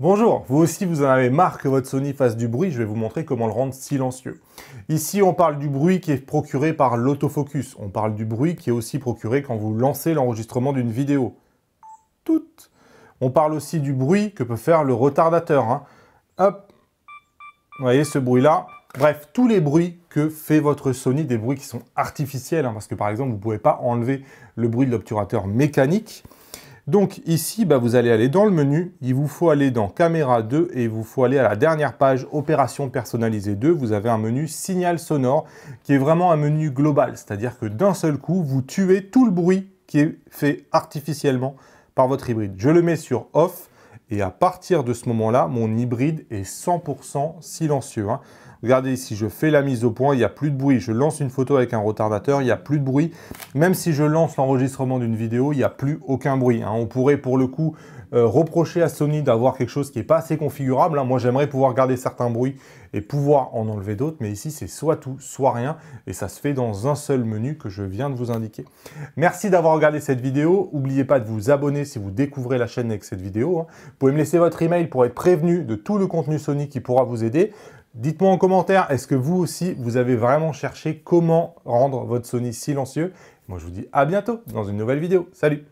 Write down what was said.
Bonjour, vous aussi vous en avez marre que votre Sony fasse du bruit, je vais vous montrer comment le rendre silencieux. Ici on parle du bruit qui est procuré par l'autofocus, on parle du bruit qui est aussi procuré quand vous lancez l'enregistrement d'une vidéo. Tout. On parle aussi du bruit que peut faire le retardateur. Hein. Hop, vous voyez ce bruit là, Bref, tous les bruits que fait votre Sony, des bruits qui sont artificiels, hein, parce que par exemple, vous ne pouvez pas enlever le bruit de l'obturateur mécanique. Donc ici, bah, vous allez aller dans le menu, il vous faut aller dans Caméra 2 et il vous faut aller à la dernière page Opération personnalisée 2. Vous avez un menu Signal sonore qui est vraiment un menu global, c'est-à-dire que d'un seul coup, vous tuez tout le bruit qui est fait artificiellement par votre hybride. Je le mets sur off et à partir de ce moment-là, mon hybride est 100% silencieux. Hein. Regardez ici, je fais la mise au point, il n'y a plus de bruit. Je lance une photo avec un retardateur, il n'y a plus de bruit. Même si je lance l'enregistrement d'une vidéo, il n'y a plus aucun bruit. Hein. On pourrait pour le coup euh, reprocher à Sony d'avoir quelque chose qui n'est pas assez configurable. Hein. Moi, j'aimerais pouvoir garder certains bruits et pouvoir en enlever d'autres. Mais ici, c'est soit tout, soit rien. Et ça se fait dans un seul menu que je viens de vous indiquer. Merci d'avoir regardé cette vidéo. N'oubliez pas de vous abonner si vous découvrez la chaîne avec cette vidéo. Hein. Vous pouvez me laisser votre email pour être prévenu de tout le contenu Sony qui pourra vous aider. Dites-moi en commentaire, est-ce que vous aussi, vous avez vraiment cherché comment rendre votre Sony silencieux Moi, je vous dis à bientôt dans une nouvelle vidéo. Salut